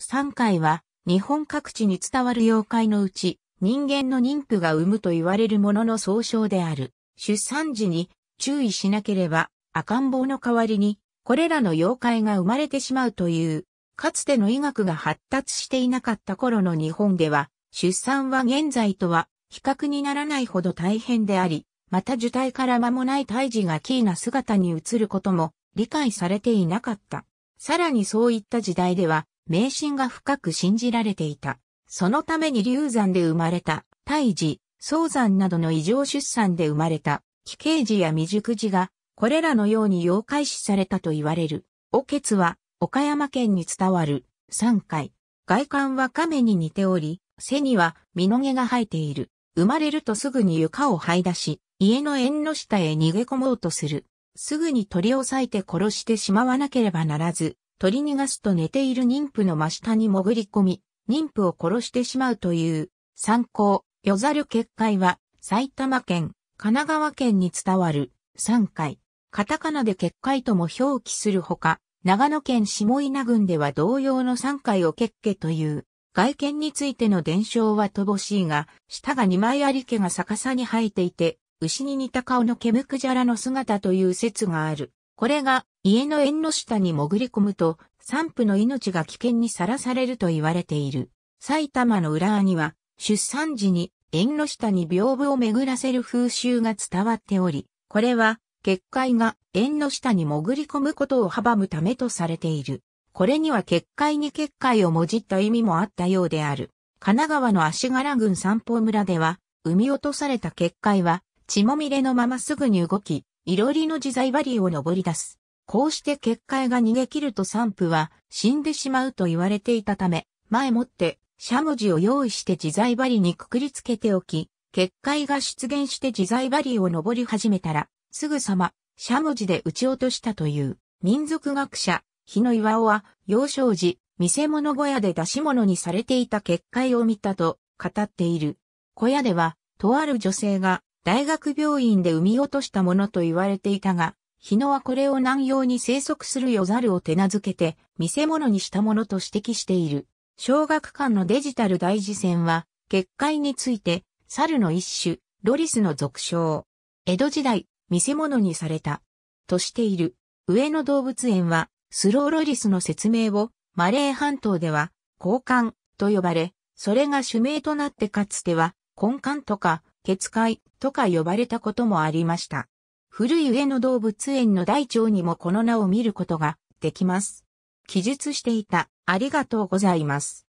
3回は日本各地に伝わる妖怪のうち人間の妊婦が産むと言われるものの総称である。出産時に注意しなければ赤ん坊の代わりにこれらの妖怪が生まれてしまうという、かつての医学が発達していなかった頃の日本では、出産は現在とは比較にならないほど大変であり、また受胎から間もない胎児がキーな姿に移ることも理解されていなかった。さらにそういった時代では、迷信が深く信じられていた。そのために流産で生まれた、胎児、早産などの異常出産で生まれた、奇形児や未熟児が、これらのように妖怪視されたと言われる。おけつは、岡山県に伝わる、三階外観は亀に似ており、背には身の毛が生えている。生まれるとすぐに床を這い出し、家の縁の下へ逃げ込もうとする。すぐに取り押さえて殺してしまわなければならず、取り逃がすと寝ている妊婦の真下に潜り込み、妊婦を殺してしまうという、参考、よざる結界は、埼玉県、神奈川県に伝わる、三回、カタカナで結界とも表記するほか、長野県下稲郡では同様の三回を結界という、外見についての伝承は乏しいが、舌が二枚あり毛が逆さに生えていて、牛に似た顔の毛むくじゃらの姿という説がある。これが家の縁の下に潜り込むと、産婦の命が危険にさらされると言われている。埼玉の裏側には、出産時に縁の下に屏風を巡らせる風習が伝わっており、これは、結界が縁の下に潜り込むことを阻むためとされている。これには結界に結界をもじった意味もあったようである。神奈川の足柄郡散歩村では、産み落とされた結界は、血もみれのまますぐに動き、いろりの自在針を登り出す。こうして結界が逃げ切ると散布は死んでしまうと言われていたため、前もってしゃもじを用意して自在針にくくりつけておき、結界が出現して自在針を登り始めたら、すぐさま、しゃもじで撃ち落としたという、民族学者、日野岩尾は、幼少時、見せ物小屋で出し物にされていた結界を見たと、語っている。小屋では、とある女性が、大学病院で産み落としたものと言われていたが、日野はこれを南洋に生息するよざるを手なずけて、見せ物にしたものと指摘している。小学館のデジタル大事線は、結界について、猿の一種、ロリスの俗称。江戸時代、見せ物にされた。としている。上野動物園は、スローロリスの説明を、マレー半島では、交換と呼ばれ、それが種名となってかつては、根幹とか、結界とか呼ばれたこともありました。古い上野動物園の大腸にもこの名を見ることができます。記述していた。ありがとうございます。